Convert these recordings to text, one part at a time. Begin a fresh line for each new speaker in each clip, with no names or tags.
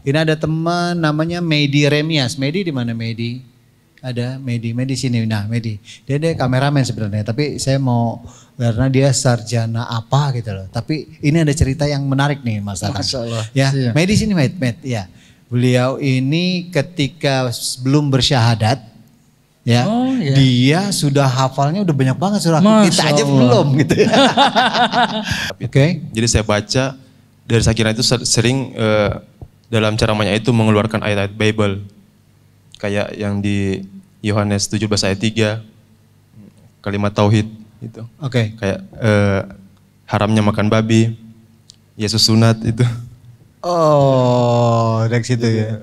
Ini ada teman namanya Medi Remias. Medi di mana Medi? Ada Medi, Medi sini. Nah, Medi. Dia dia kameramen sebenarnya, tapi saya mau karena dia sarjana apa gitu loh. Tapi ini ada cerita yang menarik nih Mas Tatang. Masya Allah. Ya, iya. Medi sini Med, Med, ya. Beliau ini ketika belum bersyahadat ya. Oh, iya. Dia sudah hafalnya udah banyak banget surah. Masya kita aja belum
gitu. Ya. Oke. Okay. Jadi saya baca dari sakinah itu sering uh, dalam ceramahnya itu mengeluarkan ayat-ayat Bible kayak yang di Yohanes 17 ayat 3 kalimat tauhid itu. Oke. Okay. Kayak eh, haramnya makan babi, Yesus sunat itu.
Oh, dari situ ya.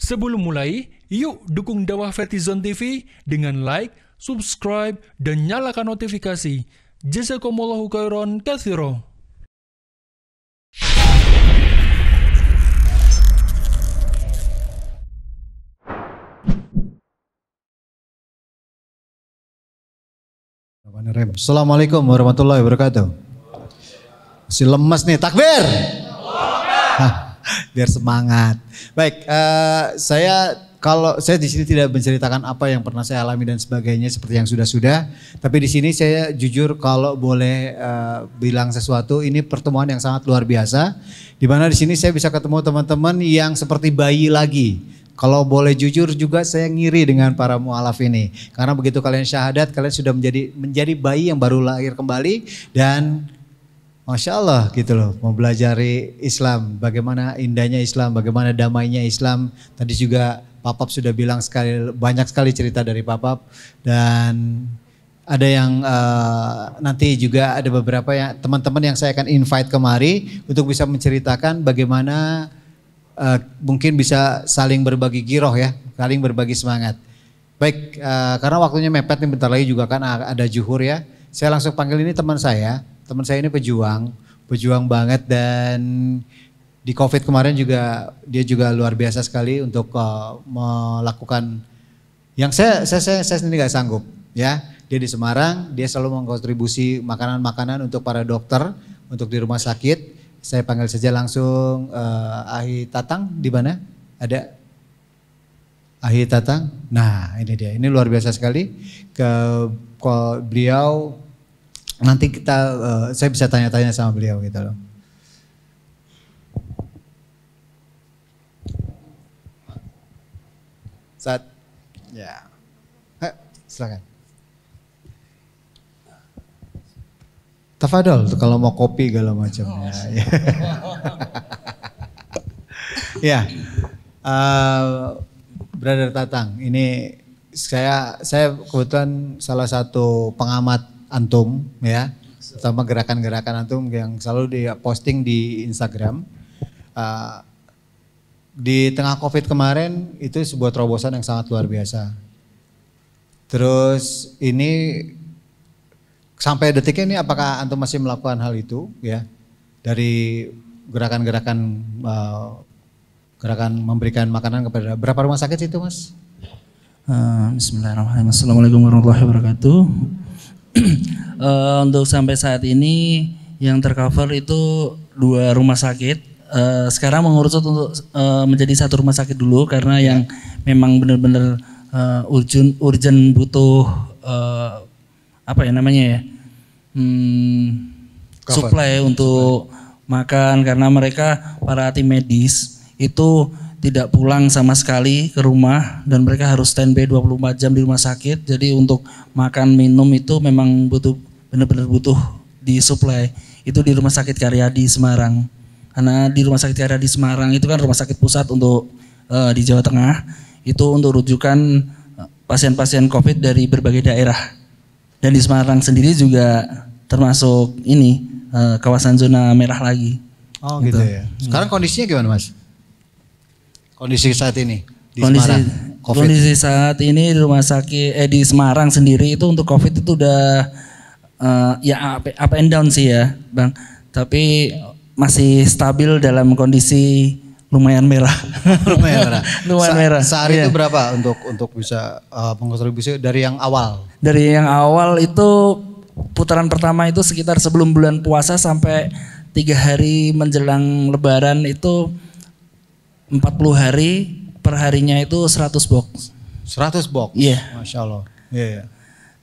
Sebelum mulai, yuk dukung dakwah Vertizon TV dengan like, subscribe, dan nyalakan notifikasi. Jazakumullahu khairan kathiro.
Bismillahirrahmanirrahim. Assalamualaikum warahmatullahi wabarakatuh. Si lemes nih, takbir. biar semangat. Baik, uh, saya kalau saya di sini tidak menceritakan apa yang pernah saya alami dan sebagainya seperti yang sudah-sudah, tapi di sini saya jujur kalau boleh uh, bilang sesuatu, ini pertemuan yang sangat luar biasa di mana di sini saya bisa ketemu teman-teman yang seperti bayi lagi kalau boleh jujur juga saya ngiri dengan para mualaf ini. Karena begitu kalian syahadat, kalian sudah menjadi menjadi bayi yang baru lahir kembali dan Masya Allah gitu loh, mempelajari Islam, bagaimana indahnya Islam, bagaimana damainya Islam. Tadi juga Papap sudah bilang sekali banyak sekali cerita dari Papap dan ada yang uh, nanti juga ada beberapa teman-teman yang saya akan invite kemari untuk bisa menceritakan bagaimana Eh, mungkin bisa saling berbagi giroh ya, saling berbagi semangat. Baik, uh, karena waktunya mepet nih bentar lagi juga kan ada juhur ya. Saya langsung panggil ini teman saya, teman saya ini pejuang, pejuang banget dan di COVID kemarin juga dia juga luar biasa sekali untuk uh, melakukan yang saya saya saya, saya sendiri gak sanggup ya. Dia di Semarang, dia selalu mengkontribusi makanan-makanan untuk para dokter, untuk di rumah sakit saya panggil saja langsung uh, Ahi Tatang di mana? Ada Ahi Tatang. Nah, ini dia. Ini luar biasa sekali. Ke, ke beliau nanti kita uh, saya bisa tanya-tanya sama beliau gitu loh. Saat ya. Yeah. Silakan. Tafadol tuh kalau mau kopi segala macam oh, ya. ya. Uh, Brother Tatang, ini saya saya kebetulan salah satu pengamat antum ya, terutama gerakan-gerakan antum yang selalu di posting di Instagram. Uh, di tengah COVID kemarin itu sebuah terobosan yang sangat luar biasa. Terus ini sampai detik ini apakah antum masih melakukan hal itu ya dari gerakan-gerakan eh, gerakan memberikan makanan kepada berapa rumah sakit itu mas?
Uh, Bismillahirrahmanirrahim. Assalamualaikum warahmatullahi wabarakatuh. uh, untuk sampai saat ini yang tercover itu dua rumah sakit. Uh, sekarang mengurucut untuk uh, menjadi satu rumah sakit dulu karena yang ya. memang benar-benar uh, urgent, urgent butuh uh, apa ya namanya ya hmm, supply untuk supply. makan karena mereka para tim medis itu tidak pulang sama sekali ke rumah dan mereka harus standby 24 jam di rumah sakit. Jadi untuk makan minum itu memang butuh benar-benar butuh di supply. Itu di Rumah Sakit Karyadi Semarang. Karena di Rumah Sakit Karyadi Semarang itu kan rumah sakit pusat untuk uh, di Jawa Tengah itu untuk rujukan eh, pasien-pasien Covid dari berbagai daerah. Dan di Semarang sendiri juga termasuk ini uh, kawasan zona merah lagi. Oh gitu, gitu ya. Hmm.
Sekarang kondisinya gimana mas? Kondisi saat ini di kondisi, Semarang. COVID. Kondisi
saat ini di rumah sakit eh di Semarang sendiri itu untuk COVID itu udah uh, ya up, up and down sih ya bang. Tapi masih stabil dalam kondisi lumayan merah.
lumayan merah. lumayan Sa merah. Sehari yeah. itu iya. berapa untuk untuk bisa uh, mengkontribusi
dari yang awal? Dari yang awal itu putaran pertama itu sekitar sebelum bulan puasa sampai tiga hari menjelang Lebaran itu 40 hari perharinya itu 100 box. 100 box. Iya. Yeah. Masya Allah. Iya. Yeah, yeah.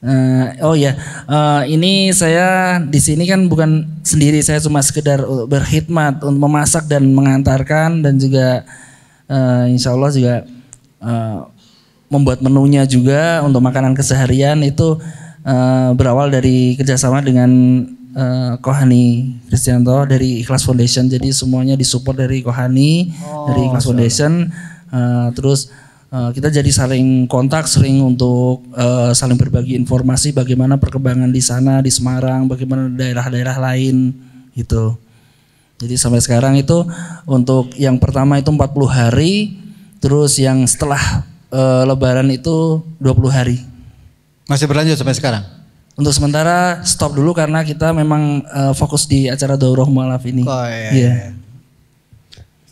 Uh, oh ya, uh, ini saya di sini kan bukan sendiri, saya cuma sekedar berkhidmat untuk memasak dan mengantarkan dan juga uh, insya Allah juga uh, membuat menunya juga untuk makanan keseharian itu uh, berawal dari kerjasama dengan uh, Kohani Kristianto dari Ikhlas Foundation. Jadi semuanya disupport dari Kohani, oh, dari Ikhlas Foundation, uh, terus Eh, kita jadi saling kontak, sering untuk uh, saling berbagi informasi bagaimana perkembangan di sana di Semarang, bagaimana daerah-daerah lain gitu. Jadi sampai sekarang itu untuk yang pertama itu 40 hari, terus yang setelah uh, lebaran itu 20 hari. Masih berlanjut sampai sekarang? Untuk sementara stop dulu karena kita memang uh, fokus di acara Dauroh Mualaf ini. Oh iya. Yeah. iya. iya, iya.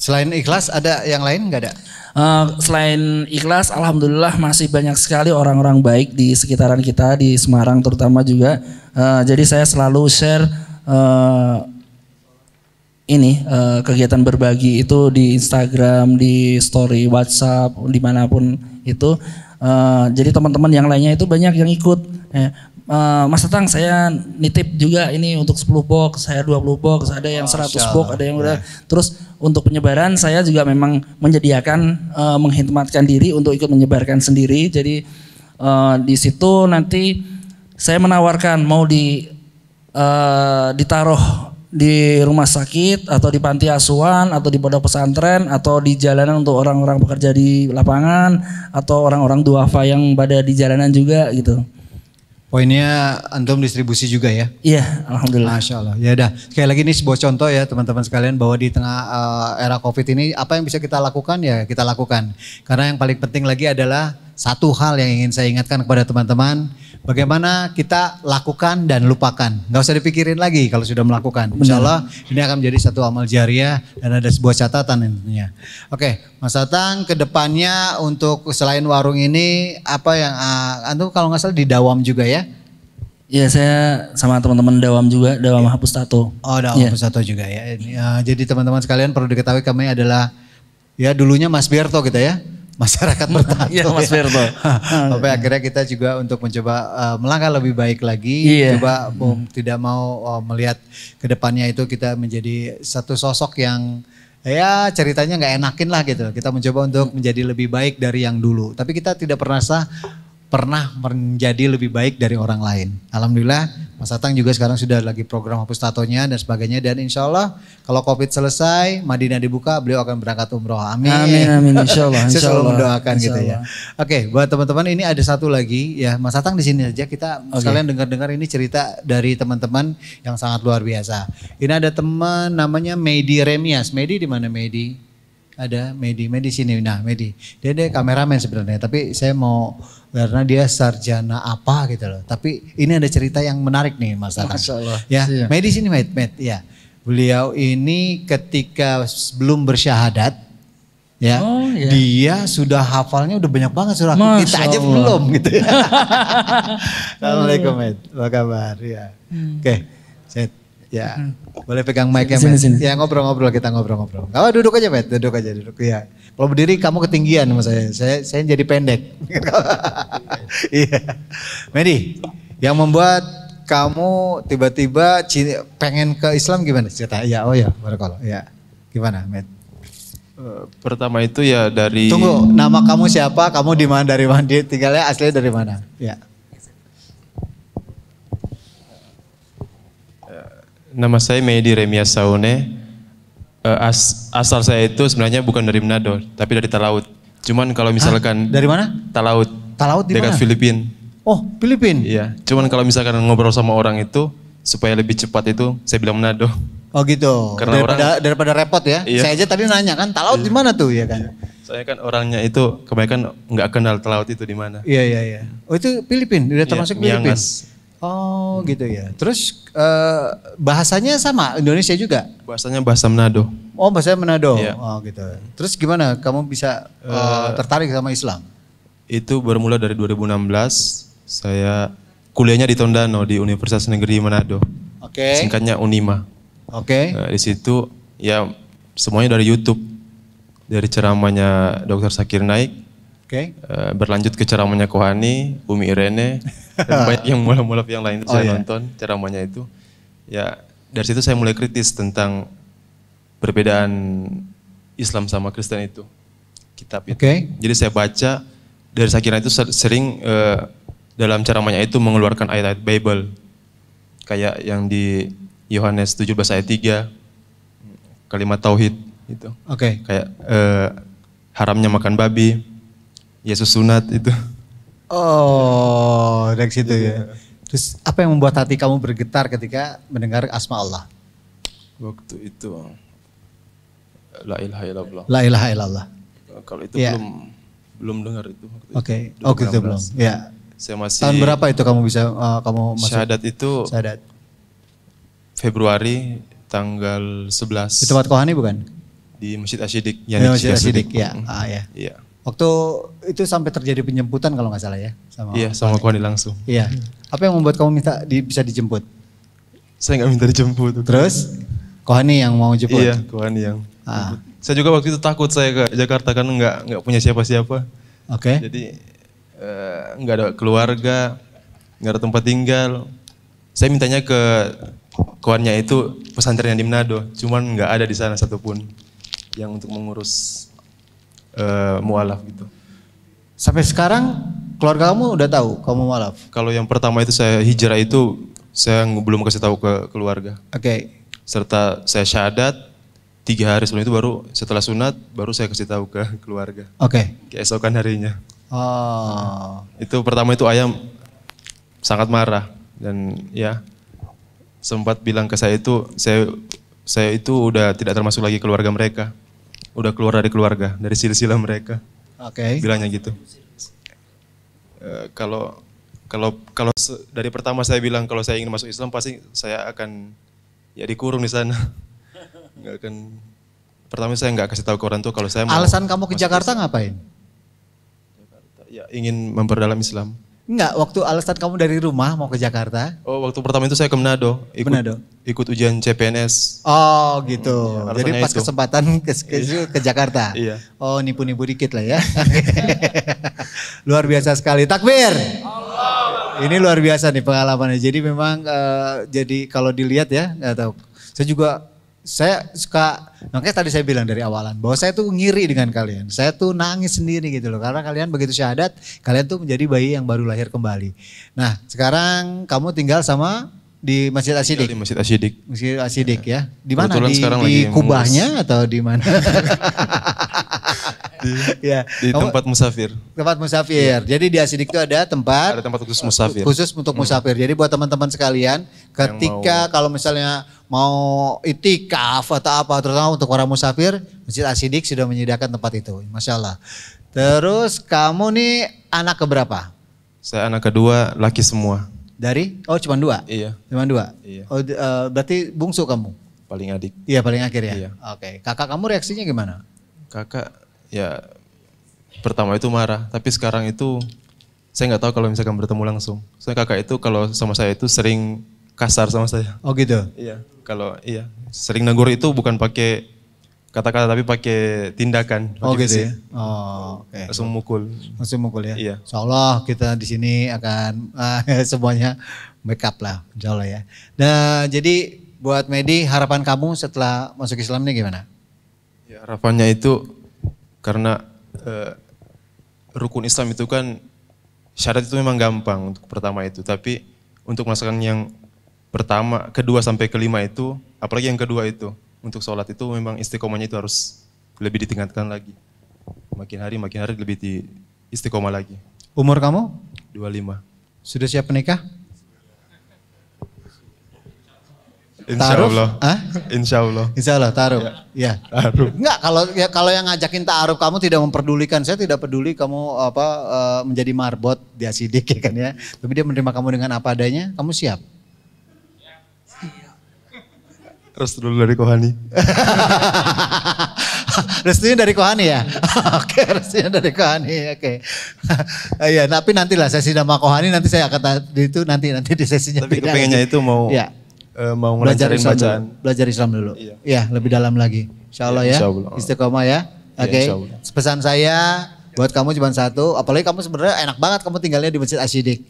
Selain ikhlas ada yang lain nggak ada? Uh, eh, selain ikhlas, alhamdulillah masih banyak sekali orang-orang baik di sekitaran kita di Semarang terutama juga. Uh, jadi saya selalu share uh, ini uh, kegiatan berbagi itu di Instagram, di Story, WhatsApp, dimanapun itu. Uh, jadi teman-teman yang lainnya itu banyak yang ikut. Eh, Eh, Mas Tatang saya nitip juga ini untuk 10 box, saya 20 box, ada yang 100 box, ada yang udah. Iya. Terus untuk penyebaran saya juga memang menyediakan uh, eh, menghematkan diri untuk ikut menyebarkan sendiri. Jadi uh, di situ nanti saya menawarkan mau di uh, ditaruh di rumah sakit atau di panti asuhan atau di pondok pesantren atau di jalanan untuk orang-orang bekerja di lapangan atau orang-orang duafa yang pada di jalanan juga gitu.
Poinnya antum distribusi juga ya?
Iya, alhamdulillah.
Masya Allah. Ya dah. Sekali lagi ini sebuah contoh ya teman-teman sekalian bahwa di tengah uh, era COVID ini apa yang bisa kita lakukan ya kita lakukan. Karena yang paling penting lagi adalah satu hal yang ingin saya ingatkan kepada teman-teman, bagaimana kita lakukan dan lupakan. Gak usah dipikirin lagi kalau sudah melakukan. Insya Allah ini akan menjadi satu amal jariah dan ada sebuah catatan tentunya. Oke, Mas ke kedepannya untuk selain warung ini apa yang uh, kalau nggak salah di Dawam juga ya? Iya saya sama teman-teman Dawam juga, Dawam yeah. Hapus Tato. Oh Dawam yeah. Hapus Tato juga ya. Ah, jadi teman-teman sekalian perlu diketahui kami adalah ya dulunya Mas Berto kita gitu ya masyarakat bertato.
Iya Mas Berto.
Sampai akhirnya kita juga untuk mencoba uh, melangkah lebih baik lagi, iya. coba um, tidak mau uh, melihat ke depannya itu kita menjadi satu sosok yang ya ceritanya nggak enakin lah gitu. Kita mencoba untuk menjadi lebih baik dari yang dulu. Tapi kita tidak pernah sah pernah menjadi lebih baik dari orang lain. Alhamdulillah Mas Atang juga sekarang sudah lagi program hapus tatonya dan sebagainya. Dan insya Allah kalau COVID selesai, Madinah dibuka, beliau akan berangkat umroh. Amin. Amin, amin. Insya Allah. Insya Allah. mendoakan insya gitu ya. Oke, okay, buat teman-teman ini ada satu lagi ya. Mas Atang di sini aja kita okay. sekalian dengar-dengar ini cerita dari teman-teman yang sangat luar biasa. Ini ada teman namanya Medi Remias. Medi di mana Medi? ada Medi, Medi sini. Nah, Medi. Dia dia kameramen sebenarnya, tapi saya mau karena dia sarjana apa gitu loh. Tapi ini ada cerita yang menarik nih Mas Tatang. Allah. Ya, Siap. Medi sini Med, Med, ya. Beliau ini ketika belum bersyahadat ya, oh, iya. dia sudah hafalnya udah banyak banget surah. Masya Kita Allah. aja belum gitu. ya Assalamualaikum Med, apa kabar? Ya. Hmm. Oke, okay. set. Ya, hmm. boleh pegang mic ya, sini, sini. Ya ngobrol-ngobrol kita ngobrol-ngobrol. Gak apa, duduk aja, Met. Duduk aja, duduk. Ya. Kalau berdiri kamu ketinggian sama saya. Saya saya jadi pendek. Iya. Medi, yang membuat kamu tiba-tiba pengen ke Islam gimana cerita? Ya, oh ya, barakallah. Ya. Gimana, Met?
Eh, pertama itu ya dari Tunggu, nama kamu
siapa? Kamu di mana dari mana? Tinggalnya asli dari mana?
Ya. Nama saya Medi Remia Saune. Eh, as, asal saya itu sebenarnya bukan dari Manado, tapi dari Talaut. Cuman kalau misalkan Hah? dari mana? Talaut. Talaut di Dekat Filipin. Oh, Filipin. Iya. Cuman kalau misalkan ngobrol sama orang itu supaya lebih cepat itu saya bilang Manado.
Oh gitu.
Karena daripada orang,
daripada repot ya. Iya. Saya aja tadi nanya kan Talaut iya. di mana tuh
ya kan. Saya kan orangnya itu kebanyakan nggak kenal Talaut itu di mana. Iya iya iya.
Oh itu Filipin, udah termasuk iya, Filipin. Miangas. Oh hmm. gitu ya. Terus uh, bahasanya sama Indonesia juga? Bahasanya
bahasa Manado.
Oh bahasa Manado. Yeah. Oh gitu. Terus gimana kamu bisa uh, uh, tertarik sama Islam?
Itu bermula dari 2016. Saya kuliahnya di Tondano di Universitas Negeri Manado. Oke. Okay. Singkatnya Unima. Oke. Okay. Uh, di situ ya semuanya dari YouTube. Dari ceramahnya Dokter Sakir Naik Okay. Eh, berlanjut ke ceramahnya Kohani, Umi Irene, dan banyak yang mulai-mulai yang lain itu oh, saya yeah. nonton ceramahnya itu. Ya dari situ saya mulai kritis tentang perbedaan Islam sama Kristen itu kitab itu. Okay. Jadi saya baca dari sakinah itu sering uh, dalam ceramahnya itu mengeluarkan ayat-ayat Bible kayak yang di Yohanes 17 ayat 3 kalimat tauhid itu Oke. Okay. Kayak uh, haramnya makan babi, Yesus sunat itu.
Oh, dari situ ya. Iya. Terus apa yang membuat hati kamu bergetar ketika mendengar asma Allah?
Waktu itu La ilaha illallah. La ilaha illallah. Kalau itu ya. belum belum dengar itu waktu Oke, okay. Oh, oke itu belum. Ya. Saya masih Tahun berapa itu kamu bisa
uh, kamu masuk? Syahadat
itu Syahadat. Februari tanggal 11. Di tempat Kohani bukan? Di Masjid Asyidik. Ya, Masjid Asyidik, ya. Ah, ya. Iya.
Waktu itu sampai terjadi penjemputan kalau nggak salah ya sama Iya,
sama Kwani langsung. Iya.
Apa yang membuat kamu minta di, bisa dijemput?
Saya nggak minta dijemput.
Terus Kohani yang mau jemput? Iya,
Kohani yang. Ah. Jemput. Saya juga waktu itu takut saya ke Jakarta kan nggak nggak punya siapa-siapa. Oke. Okay. Jadi eh, nggak uh, ada keluarga, nggak ada tempat tinggal. Saya mintanya ke kawannya itu pesantren yang di Manado, cuman nggak ada di sana satupun yang untuk mengurus uh, mualaf gitu.
Sampai sekarang keluarga kamu udah tahu kamu mualaf?
Kalau yang pertama itu saya hijrah itu saya belum kasih tahu ke keluarga. Oke. Okay. Serta saya syahadat tiga hari sebelum itu baru setelah sunat baru saya kasih tahu ke keluarga. Oke. Okay. Keesokan harinya.
Oh.
Itu pertama itu ayam sangat marah dan ya sempat bilang ke saya itu saya saya itu udah tidak termasuk lagi keluarga mereka udah keluar dari keluarga, dari silsilah mereka. Oke. Okay. Bilangnya gitu. Uh, kalau kalau kalau dari pertama saya bilang kalau saya ingin masuk Islam pasti saya akan ya dikurung di sana. nggak akan pertama saya nggak kasih tahu ke orang tua kalau saya mau alasan kamu
ke Jakarta Islam. ngapain?
Jakarta ya ingin memperdalam Islam.
Enggak, waktu alasan kamu dari rumah mau ke Jakarta.
Oh, waktu pertama itu saya ke Manado. Ikut, Manado. Ikut ujian CPNS.
Oh, gitu. Ya, Jadi pas itu. kesempatan ke, ke, iya. ke Jakarta. Iya. Oh, nipu-nipu dikit lah ya. luar biasa sekali. Takbir. Ini luar biasa nih pengalamannya. Jadi memang uh, jadi kalau dilihat ya, nggak tahu. Saya juga saya suka makanya tadi saya bilang dari awalan bahwa saya tuh ngiri dengan kalian. Saya tuh nangis sendiri gitu loh karena kalian begitu syahadat, kalian tuh menjadi bayi yang baru lahir kembali. Nah, sekarang kamu tinggal sama di Masjid Asidik. di Masjid Asidik. Masjid
Asidik ya. ya. Di mana? Di, di kubahnya
atau di mana?
di, ya. di kamu, tempat musafir.
Tempat musafir. Ya. Jadi di Asidik itu ada tempat ada tempat
khusus musafir. Khusus
untuk hmm. musafir. Jadi buat teman-teman sekalian ketika kalau misalnya mau itikaf atau apa terutama untuk para musafir Masjid Asidik sudah menyediakan tempat itu Masya Allah terus kamu nih anak keberapa
saya anak kedua laki semua
dari oh cuma dua iya cuma dua iya. oh uh, berarti bungsu
kamu paling adik iya paling akhir ya iya.
oke okay. kakak kamu reaksinya gimana
kakak ya pertama itu marah tapi sekarang itu saya nggak tahu kalau misalkan bertemu langsung. Saya kakak itu kalau sama saya itu sering kasar sama saya.
Oh gitu. Iya.
Kalau iya, sering negur itu bukan pakai kata-kata tapi pakai tindakan. Pakai oh gitu ya.
Oh, oke. Okay. Langsung mukul. Langsung mukul ya. Iya. Insya Allah kita di sini akan uh, semuanya make up lah, Insya Allah ya. Nah, jadi buat Medi harapan kamu setelah masuk Islam ini gimana?
Ya, harapannya itu karena uh, rukun Islam itu kan syarat itu memang gampang untuk pertama itu, tapi untuk masakan yang pertama, kedua sampai kelima itu, apalagi yang kedua itu, untuk sholat itu memang istiqomahnya itu harus lebih ditingkatkan lagi. Makin hari, makin hari lebih di istiqomah lagi. Umur kamu? 25. Sudah siap
menikah? Insya taruf, Allah. Hah?
Insya Allah. Insya Allah taruh. Ya. ya. Taruh.
Enggak kalau ya kalau yang ngajakin taruh kamu tidak memperdulikan saya tidak peduli kamu apa eh, menjadi marbot dia sidik ya kan ya. Tapi dia menerima kamu dengan apa adanya. Kamu siap?
Restu dulu dari Kohani.
restunya dari Kohani ya? oke, okay, restunya dari Kohani. Oke. Okay. Iya, tapi nantilah sesi sama Kohani nanti saya akan itu nanti nanti di sesinya. Tapi kepengennya itu mau ya.
Uh, mau belajar Islam
bacaan. Dulu. Belajar Islam dulu. Iya, ya, lebih iya. dalam lagi. Insya Allah iya, ya. Istiqomah ya. Iya, oke. Okay. Ya, Pesan saya buat kamu cuma satu, apalagi kamu sebenarnya enak banget kamu tinggalnya di Masjid Asyidik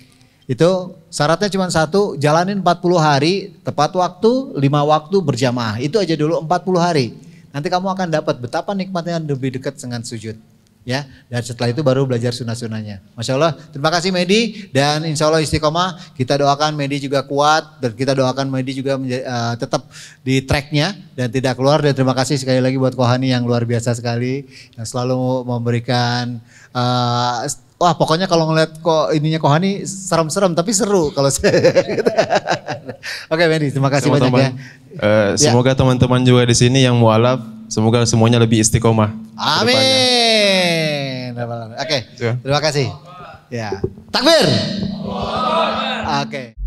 itu syaratnya cuma satu, jalanin 40 hari, tepat waktu, lima waktu berjamaah. Itu aja dulu 40 hari. Nanti kamu akan dapat betapa nikmatnya lebih dekat dengan sujud. Ya, dan setelah itu baru belajar sunah sunahnya Masya Allah, terima kasih Medi dan insya Allah istiqomah. Kita doakan Medi juga kuat dan kita doakan Medi juga uh, tetap di tracknya dan tidak keluar. Dan terima kasih sekali lagi buat Kohani yang luar biasa sekali yang selalu memberikan uh, wah pokoknya kalau ngeliat kok ininya Kohani serem-serem tapi seru kalau saya. Oke okay, Wendy, terima kasih banyak -teman, banyak
ya. Uh, Semoga teman-teman juga di sini yang mualaf, semoga semuanya lebih istiqomah.
Amin. Oke, okay, ya. terima kasih. Ya, takbir. Oke. Okay.